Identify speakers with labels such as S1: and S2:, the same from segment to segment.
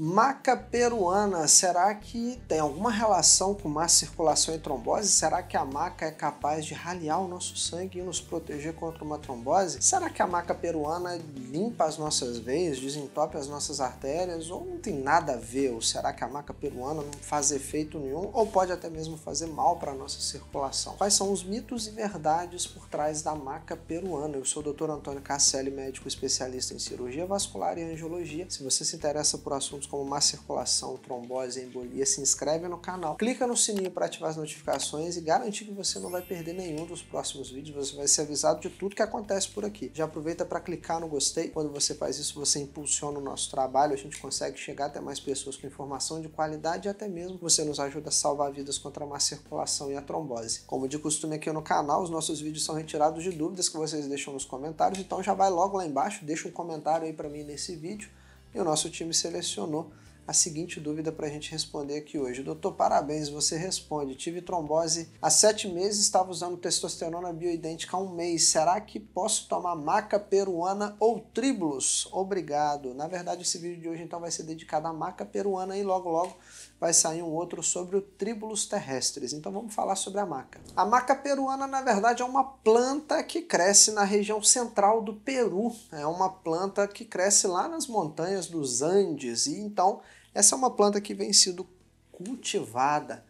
S1: Maca peruana, será que tem alguma relação com má circulação e trombose? Será que a maca é capaz de raliar o nosso sangue e nos proteger contra uma trombose? Será que a maca peruana limpa as nossas veias, desentope as nossas artérias? Ou não tem nada a ver? Ou será que a maca peruana não faz efeito nenhum? Ou pode até mesmo fazer mal para a nossa circulação? Quais são os mitos e verdades por trás da maca peruana? Eu sou o Dr. Antônio Casselli, médico especialista em cirurgia vascular e angiologia. Se você se interessa por assuntos como má circulação, trombose, embolia, se inscreve no canal, clica no sininho para ativar as notificações e garantir que você não vai perder nenhum dos próximos vídeos, você vai ser avisado de tudo que acontece por aqui. Já aproveita para clicar no gostei, quando você faz isso você impulsiona o nosso trabalho, a gente consegue chegar até mais pessoas com informação de qualidade e até mesmo você nos ajuda a salvar vidas contra a má circulação e a trombose. Como de costume aqui no canal, os nossos vídeos são retirados de dúvidas que vocês deixam nos comentários, então já vai logo lá embaixo, deixa um comentário aí para mim nesse vídeo e o nosso time selecionou a seguinte dúvida para a gente responder aqui hoje. Doutor, parabéns, você responde. Tive trombose há sete meses, estava usando testosterona bioidêntica há um mês. Será que posso tomar maca peruana ou tribulus? Obrigado. Na verdade, esse vídeo de hoje então vai ser dedicado à maca peruana e logo logo vai sair um outro sobre o tribulus terrestres. Então vamos falar sobre a maca. A maca peruana, na verdade, é uma planta que cresce na região central do Peru. É uma planta que cresce lá nas montanhas dos Andes e então essa é uma planta que vem sendo cultivada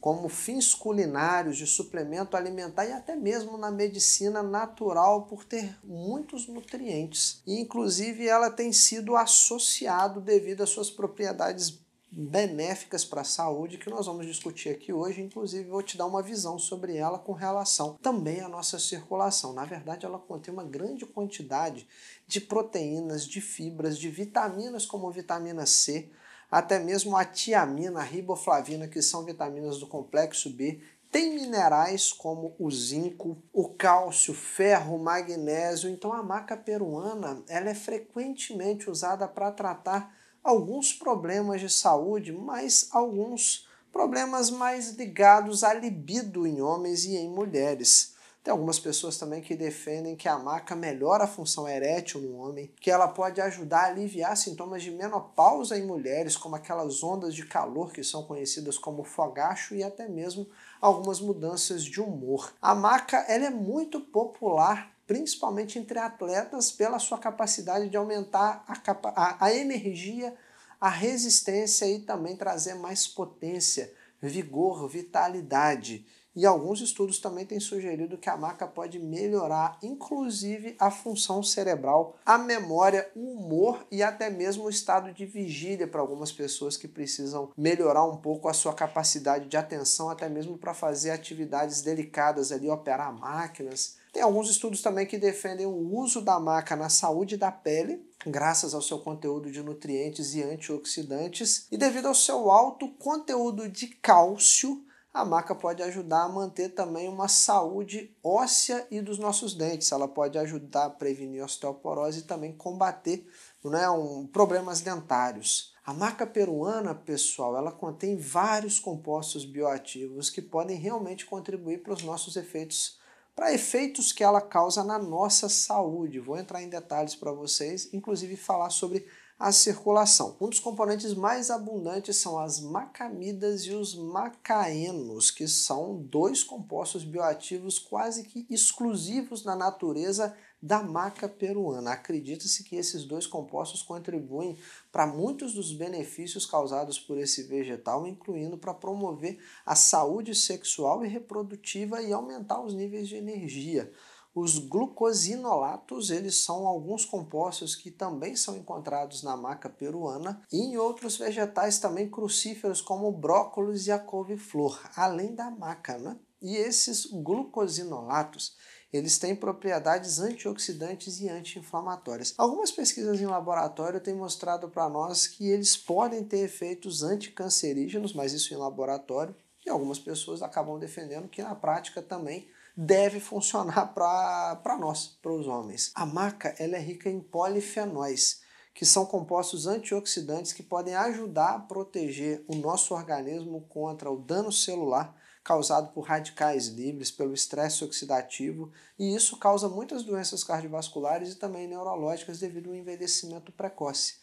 S1: como fins culinários de suplemento alimentar e até mesmo na medicina natural por ter muitos nutrientes. E, inclusive, ela tem sido associado devido às suas propriedades benéficas para a saúde que nós vamos discutir aqui hoje, inclusive vou te dar uma visão sobre ela com relação também à nossa circulação. Na verdade, ela contém uma grande quantidade de proteínas, de fibras, de vitaminas como vitamina C, até mesmo a tiamina, a riboflavina, que são vitaminas do complexo B, tem minerais como o zinco, o cálcio, ferro, magnésio. Então a maca peruana ela é frequentemente usada para tratar alguns problemas de saúde, mas alguns problemas mais ligados à libido em homens e em mulheres. Tem algumas pessoas também que defendem que a maca melhora a função erétil no homem, que ela pode ajudar a aliviar sintomas de menopausa em mulheres, como aquelas ondas de calor que são conhecidas como fogacho e até mesmo algumas mudanças de humor. A maca ela é muito popular principalmente entre atletas, pela sua capacidade de aumentar a, capa a, a energia, a resistência e também trazer mais potência, vigor, vitalidade. E alguns estudos também têm sugerido que a maca pode melhorar, inclusive, a função cerebral, a memória, o humor e até mesmo o estado de vigília para algumas pessoas que precisam melhorar um pouco a sua capacidade de atenção, até mesmo para fazer atividades delicadas ali, operar máquinas. Tem alguns estudos também que defendem o uso da maca na saúde da pele, graças ao seu conteúdo de nutrientes e antioxidantes, e devido ao seu alto conteúdo de cálcio a maca pode ajudar a manter também uma saúde óssea e dos nossos dentes. Ela pode ajudar a prevenir a osteoporose e também combater né, um, problemas dentários. A maca peruana, pessoal, ela contém vários compostos bioativos que podem realmente contribuir para os nossos efeitos, para efeitos que ela causa na nossa saúde. Vou entrar em detalhes para vocês, inclusive falar sobre a circulação. Um dos componentes mais abundantes são as macamidas e os macaenos, que são dois compostos bioativos quase que exclusivos na natureza da maca peruana. Acredita-se que esses dois compostos contribuem para muitos dos benefícios causados por esse vegetal, incluindo para promover a saúde sexual e reprodutiva e aumentar os níveis de energia. Os glucosinolatos, eles são alguns compostos que também são encontrados na maca peruana e em outros vegetais também crucíferos como brócolis e a couve-flor, além da maca, né? E esses glucosinolatos, eles têm propriedades antioxidantes e anti-inflamatórias. Algumas pesquisas em laboratório têm mostrado para nós que eles podem ter efeitos anticancerígenos, mas isso em laboratório, e algumas pessoas acabam defendendo que na prática também deve funcionar para nós, para os homens. A maca ela é rica em polifenóis, que são compostos antioxidantes que podem ajudar a proteger o nosso organismo contra o dano celular causado por radicais livres, pelo estresse oxidativo, e isso causa muitas doenças cardiovasculares e também neurológicas devido ao envelhecimento precoce.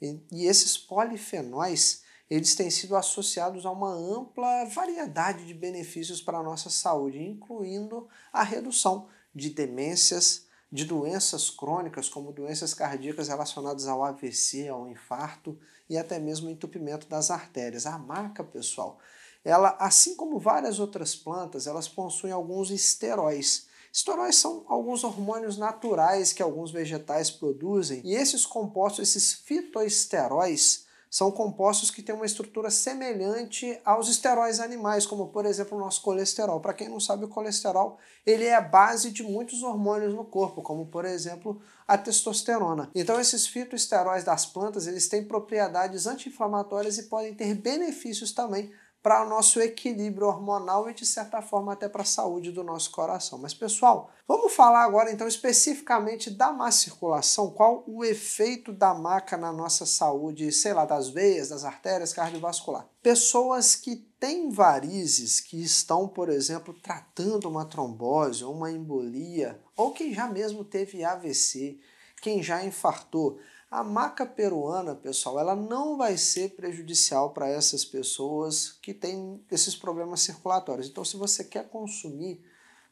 S1: E, e esses polifenóis eles têm sido associados a uma ampla variedade de benefícios para a nossa saúde, incluindo a redução de demências, de doenças crônicas, como doenças cardíacas relacionadas ao AVC, ao infarto e até mesmo entupimento das artérias. A maca, pessoal, ela, assim como várias outras plantas, elas possuem alguns esteróis. Esteróis são alguns hormônios naturais que alguns vegetais produzem, e esses compostos, esses fitoesteróis, são compostos que têm uma estrutura semelhante aos esteróis animais, como por exemplo o nosso colesterol. Para quem não sabe, o colesterol ele é a base de muitos hormônios no corpo, como por exemplo a testosterona. Então esses fitoesteróis das plantas eles têm propriedades anti-inflamatórias e podem ter benefícios também para o nosso equilíbrio hormonal e, de certa forma, até para a saúde do nosso coração. Mas, pessoal, vamos falar agora então especificamente da má circulação, qual o efeito da maca na nossa saúde, sei lá, das veias, das artérias, cardiovascular. Pessoas que têm varizes, que estão, por exemplo, tratando uma trombose ou uma embolia, ou quem já mesmo teve AVC, quem já infartou, a maca peruana, pessoal, ela não vai ser prejudicial para essas pessoas que têm esses problemas circulatórios. Então, se você quer consumir,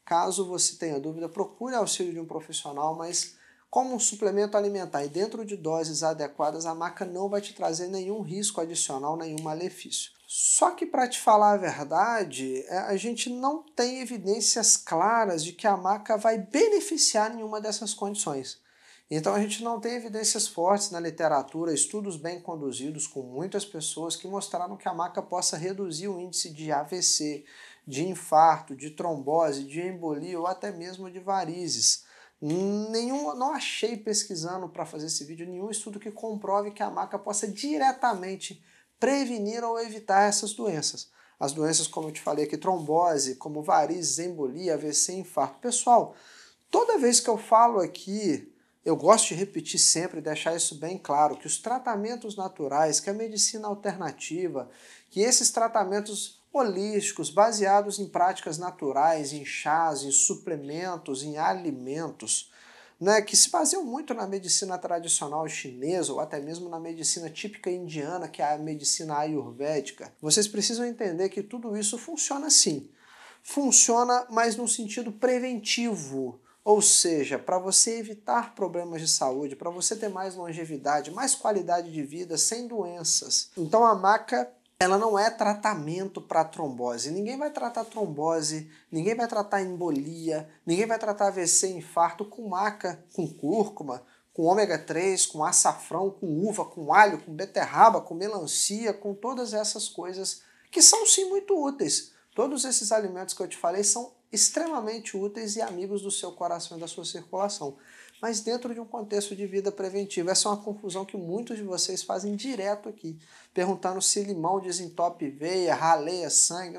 S1: caso você tenha dúvida, procure auxílio de um profissional, mas como um suplemento alimentar e dentro de doses adequadas, a maca não vai te trazer nenhum risco adicional, nenhum malefício. Só que, para te falar a verdade, é, a gente não tem evidências claras de que a maca vai beneficiar nenhuma dessas condições. Então a gente não tem evidências fortes na literatura, estudos bem conduzidos com muitas pessoas que mostraram que a maca possa reduzir o índice de AVC, de infarto, de trombose, de embolia ou até mesmo de varizes. Nenhum, não achei pesquisando para fazer esse vídeo nenhum estudo que comprove que a maca possa diretamente prevenir ou evitar essas doenças. As doenças, como eu te falei aqui, trombose, como varizes, embolia, AVC, infarto. Pessoal, toda vez que eu falo aqui eu gosto de repetir sempre e deixar isso bem claro, que os tratamentos naturais, que a medicina alternativa, que esses tratamentos holísticos, baseados em práticas naturais, em chás, em suplementos, em alimentos, né, que se baseiam muito na medicina tradicional chinesa ou até mesmo na medicina típica indiana, que é a medicina ayurvédica. Vocês precisam entender que tudo isso funciona sim. Funciona, mas num sentido preventivo. Ou seja, para você evitar problemas de saúde, para você ter mais longevidade, mais qualidade de vida, sem doenças. Então a maca ela não é tratamento para trombose. Ninguém vai tratar trombose, ninguém vai tratar embolia, ninguém vai tratar AVC, infarto com maca, com cúrcuma, com ômega 3, com açafrão, com uva, com alho, com beterraba, com melancia, com todas essas coisas que são sim muito úteis. Todos esses alimentos que eu te falei são extremamente úteis e amigos do seu coração e da sua circulação, mas dentro de um contexto de vida preventiva. Essa é uma confusão que muitos de vocês fazem direto aqui, perguntando se limão desentope veia, raleia sangue.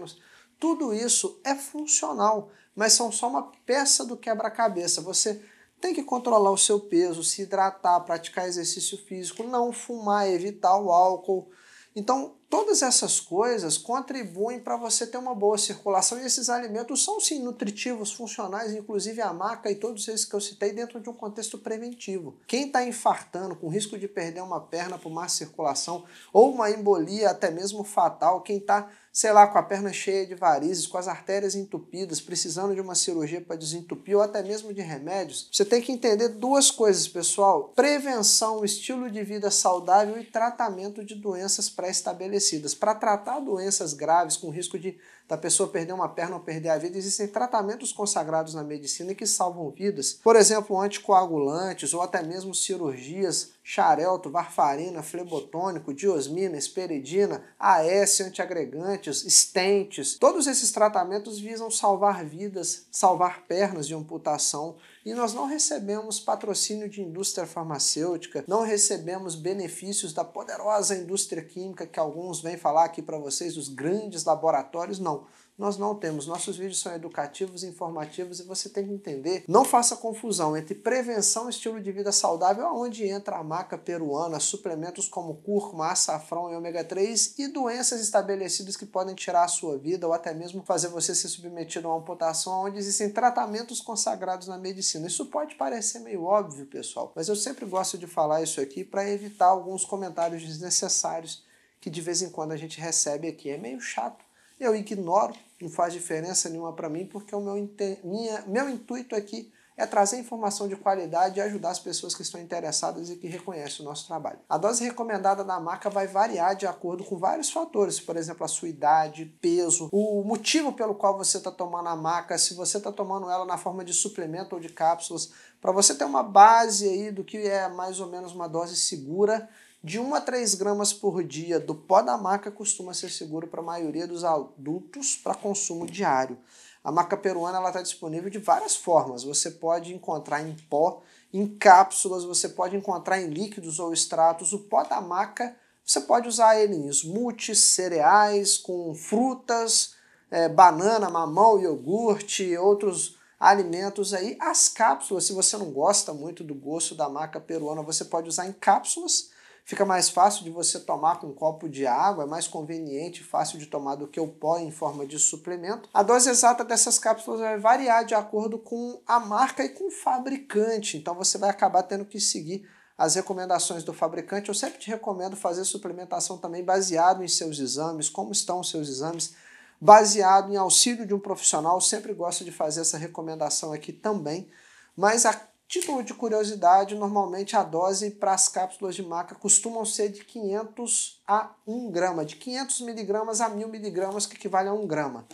S1: Tudo isso é funcional, mas são só uma peça do quebra-cabeça. Você tem que controlar o seu peso, se hidratar, praticar exercício físico, não fumar, evitar o álcool. Então, Todas essas coisas contribuem para você ter uma boa circulação e esses alimentos são sim nutritivos, funcionais, inclusive a maca e todos esses que eu citei dentro de um contexto preventivo. Quem está infartando com risco de perder uma perna por má circulação ou uma embolia até mesmo fatal, quem está sei lá, com a perna cheia de varizes, com as artérias entupidas, precisando de uma cirurgia para desentupir ou até mesmo de remédios, você tem que entender duas coisas, pessoal: prevenção, estilo de vida saudável e tratamento de doenças pré-estabelecidas. Para tratar doenças graves com risco de da pessoa perder uma perna ou perder a vida, existem tratamentos consagrados na medicina que salvam vidas. Por exemplo, anticoagulantes ou até mesmo cirurgias, xarelto, varfarina, flebotônico, diosmina, esperidina, AS, antiagregantes, estentes. Todos esses tratamentos visam salvar vidas, salvar pernas de amputação e nós não recebemos patrocínio de indústria farmacêutica, não recebemos benefícios da poderosa indústria química que alguns vêm falar aqui para vocês, os grandes laboratórios, não. Nós não temos. Nossos vídeos são educativos, informativos e você tem que entender. Não faça confusão entre prevenção e estilo de vida saudável, onde entra a maca peruana, suplementos como cúrcuma, açafrão e ômega 3 e doenças estabelecidas que podem tirar a sua vida ou até mesmo fazer você ser submetido a uma amputação, onde existem tratamentos consagrados na medicina. Isso pode parecer meio óbvio, pessoal, mas eu sempre gosto de falar isso aqui para evitar alguns comentários desnecessários que de vez em quando a gente recebe aqui. É meio chato, eu ignoro não faz diferença nenhuma para mim, porque o meu, minha, meu intuito aqui é, é trazer informação de qualidade e ajudar as pessoas que estão interessadas e que reconhecem o nosso trabalho. A dose recomendada da marca vai variar de acordo com vários fatores, por exemplo, a sua idade, peso, o motivo pelo qual você está tomando a marca, se você está tomando ela na forma de suplemento ou de cápsulas, para você ter uma base aí do que é mais ou menos uma dose segura de 1 a 3 gramas por dia do pó da maca costuma ser seguro para a maioria dos adultos para consumo diário. A maca peruana está disponível de várias formas. Você pode encontrar em pó, em cápsulas, você pode encontrar em líquidos ou extratos. O pó da maca você pode usar ele em smoothies, cereais, com frutas, é, banana, mamão, iogurte, outros alimentos aí. As cápsulas, se você não gosta muito do gosto da maca peruana, você pode usar em cápsulas Fica mais fácil de você tomar com um copo de água, é mais conveniente e fácil de tomar do que o pó em forma de suplemento. A dose exata dessas cápsulas vai variar de acordo com a marca e com o fabricante, então você vai acabar tendo que seguir as recomendações do fabricante. Eu sempre te recomendo fazer suplementação também baseado em seus exames, como estão os seus exames, baseado em auxílio de um profissional. Eu sempre gosto de fazer essa recomendação aqui também. Mas a Título de curiosidade, normalmente a dose para as cápsulas de maca costumam ser de 500 a 1 grama, de 500 miligramas a 1000 miligramas, que equivale a 1 grama.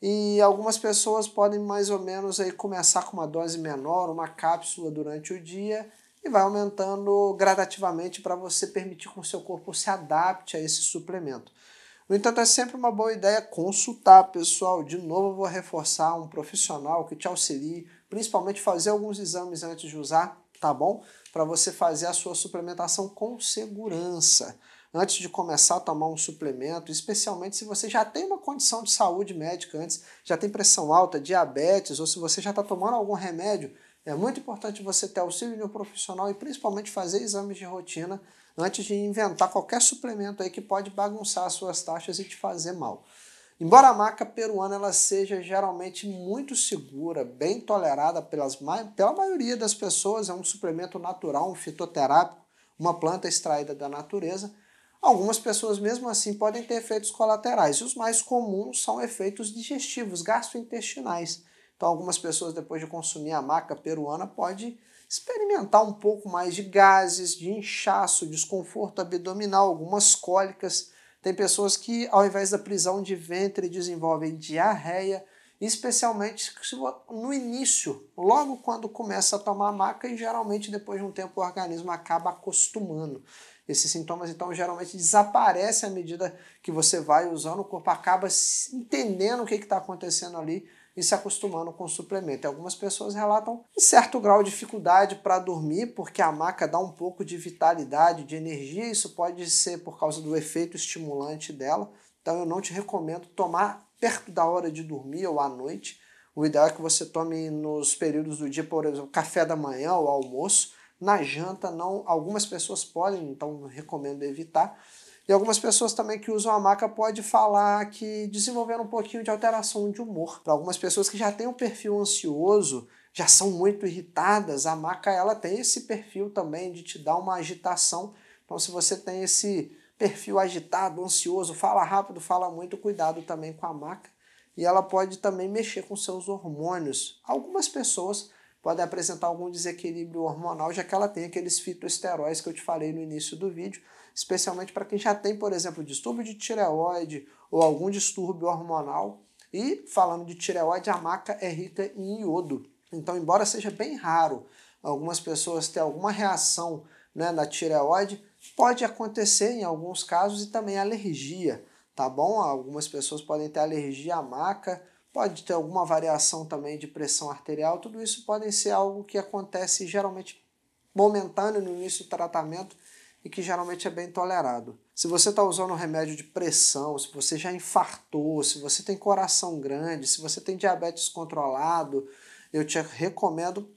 S1: E algumas pessoas podem mais ou menos aí começar com uma dose menor, uma cápsula durante o dia, e vai aumentando gradativamente para você permitir que o seu corpo se adapte a esse suplemento. No entanto, é sempre uma boa ideia consultar, pessoal. De novo, vou reforçar um profissional que te auxilie principalmente fazer alguns exames antes de usar, tá bom? Para você fazer a sua suplementação com segurança. Antes de começar a tomar um suplemento, especialmente se você já tem uma condição de saúde médica antes, já tem pressão alta, diabetes, ou se você já está tomando algum remédio, é muito importante você ter auxílio de um profissional e principalmente fazer exames de rotina antes de inventar qualquer suplemento aí que pode bagunçar as suas taxas e te fazer mal. Embora a maca peruana ela seja geralmente muito segura, bem tolerada pelas, pela maioria das pessoas, é um suplemento natural, um fitoterápico, uma planta extraída da natureza, algumas pessoas mesmo assim podem ter efeitos colaterais. E os mais comuns são efeitos digestivos, gastrointestinais. Então algumas pessoas depois de consumir a maca peruana pode experimentar um pouco mais de gases, de inchaço, desconforto abdominal, algumas cólicas, tem pessoas que, ao invés da prisão de ventre, desenvolvem diarreia, especialmente no início, logo quando começa a tomar a maca e geralmente depois de um tempo o organismo acaba acostumando. Esses sintomas, então, geralmente desaparecem à medida que você vai usando, o corpo acaba entendendo o que está acontecendo ali e se acostumando com o suplemento. E algumas pessoas relatam um certo grau de dificuldade para dormir, porque a maca dá um pouco de vitalidade, de energia, isso pode ser por causa do efeito estimulante dela. Então eu não te recomendo tomar perto da hora de dormir ou à noite. O ideal é que você tome nos períodos do dia, por exemplo, café da manhã ou almoço. Na janta, não, algumas pessoas podem, então recomendo evitar e algumas pessoas também que usam a maca pode falar que desenvolveram um pouquinho de alteração de humor. Para algumas pessoas que já têm um perfil ansioso, já são muito irritadas, a maca ela tem esse perfil também de te dar uma agitação. Então se você tem esse perfil agitado, ansioso, fala rápido, fala muito, cuidado também com a maca. E ela pode também mexer com seus hormônios. Algumas pessoas pode apresentar algum desequilíbrio hormonal, já que ela tem aqueles fitoesteróis que eu te falei no início do vídeo, especialmente para quem já tem, por exemplo, distúrbio de tireoide ou algum distúrbio hormonal. E falando de tireoide, a maca é rica em iodo. Então, embora seja bem raro algumas pessoas ter alguma reação né, da tireoide, pode acontecer em alguns casos e também alergia, tá bom? Algumas pessoas podem ter alergia à maca, Pode ter alguma variação também de pressão arterial, tudo isso pode ser algo que acontece geralmente momentâneo no início do tratamento e que geralmente é bem tolerado. Se você está usando um remédio de pressão, se você já infartou, se você tem coração grande, se você tem diabetes controlado, eu te recomendo,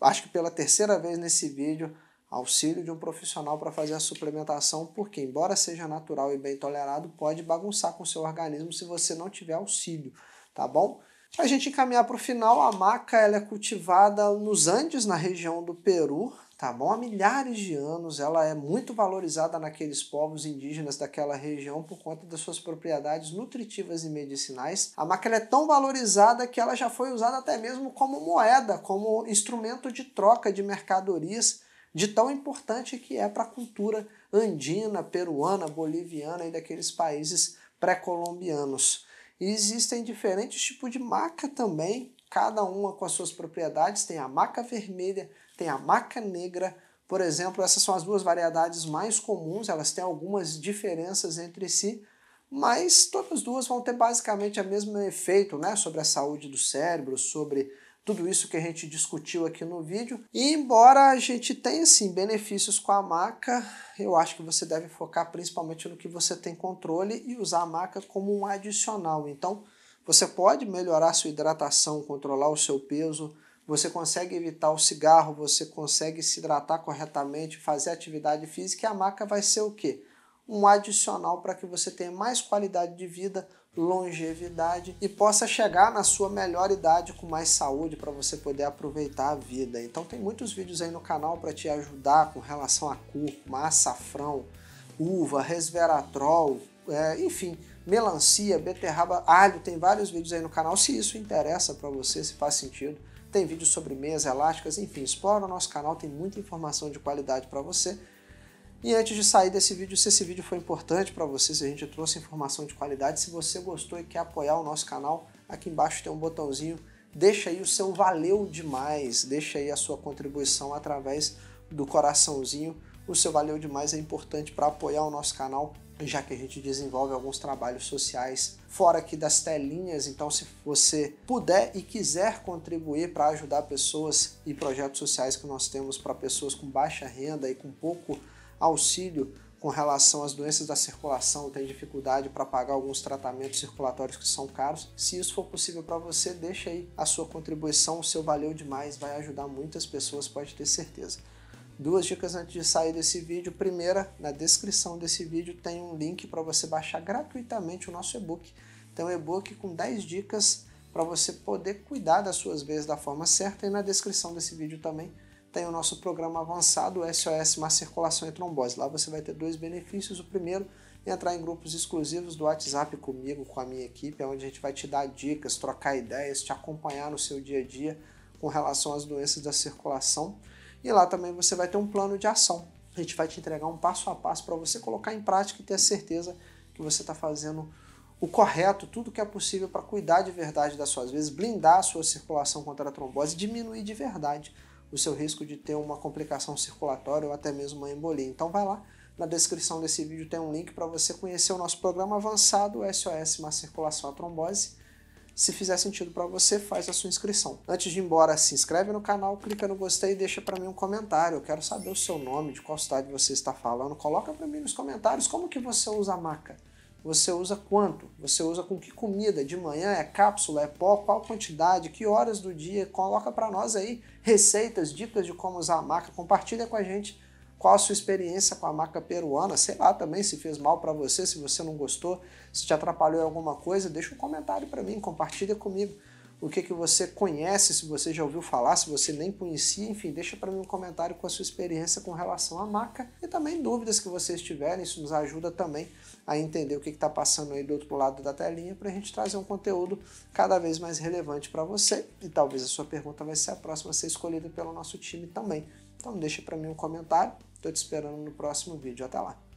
S1: acho que pela terceira vez nesse vídeo, auxílio de um profissional para fazer a suplementação, porque embora seja natural e bem tolerado, pode bagunçar com o seu organismo se você não tiver auxílio tá bom? Para a gente encaminhar para o final, a maca ela é cultivada nos Andes, na região do Peru, tá bom? Há milhares de anos ela é muito valorizada naqueles povos indígenas daquela região por conta das suas propriedades nutritivas e medicinais. A maca é tão valorizada que ela já foi usada até mesmo como moeda, como instrumento de troca de mercadorias, de tão importante que é para a cultura andina, peruana, boliviana e daqueles países pré-colombianos. E existem diferentes tipos de maca também, cada uma com as suas propriedades. Tem a maca vermelha, tem a maca negra, por exemplo. Essas são as duas variedades mais comuns, elas têm algumas diferenças entre si, mas todas duas vão ter basicamente o mesmo efeito né? sobre a saúde do cérebro, sobre tudo isso que a gente discutiu aqui no vídeo. E embora a gente tenha sim benefícios com a maca, eu acho que você deve focar principalmente no que você tem controle e usar a maca como um adicional. Então, você pode melhorar sua hidratação, controlar o seu peso, você consegue evitar o cigarro, você consegue se hidratar corretamente, fazer atividade física e a maca vai ser o quê? Um adicional para que você tenha mais qualidade de vida, longevidade e possa chegar na sua melhor idade com mais saúde para você poder aproveitar a vida. Então tem muitos vídeos aí no canal para te ajudar com relação a cúrcuma, açafrão, uva, resveratrol, é, enfim, melancia, beterraba, alho, tem vários vídeos aí no canal se isso interessa para você, se faz sentido. Tem vídeos sobre meias elásticas, enfim, explora o nosso canal, tem muita informação de qualidade para você. E antes de sair desse vídeo, se esse vídeo foi importante para você, se a gente trouxe informação de qualidade, se você gostou e quer apoiar o nosso canal, aqui embaixo tem um botãozinho, deixa aí o seu valeu demais, deixa aí a sua contribuição através do coraçãozinho. O seu valeu demais é importante para apoiar o nosso canal, já que a gente desenvolve alguns trabalhos sociais fora aqui das telinhas. Então, se você puder e quiser contribuir para ajudar pessoas e projetos sociais que nós temos para pessoas com baixa renda e com pouco auxílio com relação às doenças da circulação, tem dificuldade para pagar alguns tratamentos circulatórios que são caros. Se isso for possível para você, deixa aí a sua contribuição, o seu valeu demais, vai ajudar muitas pessoas, pode ter certeza. Duas dicas antes de sair desse vídeo. Primeira, na descrição desse vídeo tem um link para você baixar gratuitamente o nosso e-book. Tem um e-book com 10 dicas para você poder cuidar das suas veias da forma certa e na descrição desse vídeo também tem o nosso programa avançado SOS Má Circulação e Trombose. Lá você vai ter dois benefícios. O primeiro, é entrar em grupos exclusivos do WhatsApp comigo, com a minha equipe, onde a gente vai te dar dicas, trocar ideias, te acompanhar no seu dia a dia com relação às doenças da circulação. E lá também você vai ter um plano de ação. A gente vai te entregar um passo a passo para você colocar em prática e ter certeza que você está fazendo o correto, tudo que é possível para cuidar de verdade das suas vezes, blindar a sua circulação contra a trombose, diminuir de verdade o seu risco de ter uma complicação circulatória ou até mesmo uma embolia. Então vai lá, na descrição desse vídeo tem um link para você conhecer o nosso programa avançado SOS Má Circulação à Trombose. Se fizer sentido para você, faz a sua inscrição. Antes de ir embora, se inscreve no canal, clica no gostei e deixa para mim um comentário. Eu quero saber o seu nome, de qual cidade você está falando. Coloca para mim nos comentários como que você usa a maca você usa quanto? Você usa com que comida? De manhã é cápsula, é pó? Qual quantidade? Que horas do dia? Coloca para nós aí receitas, dicas de como usar a maca. Compartilha com a gente qual a sua experiência com a maca peruana. Sei lá também se fez mal para você, se você não gostou, se te atrapalhou em alguma coisa. Deixa um comentário para mim, compartilha comigo o que, que você conhece, se você já ouviu falar, se você nem conhecia, enfim, deixa para mim um comentário com a sua experiência com relação à maca e também dúvidas que vocês tiverem, isso nos ajuda também a entender o que está passando aí do outro lado da telinha para a gente trazer um conteúdo cada vez mais relevante para você e talvez a sua pergunta vai ser a próxima a ser escolhida pelo nosso time também. Então deixa para mim um comentário, estou te esperando no próximo vídeo, até lá!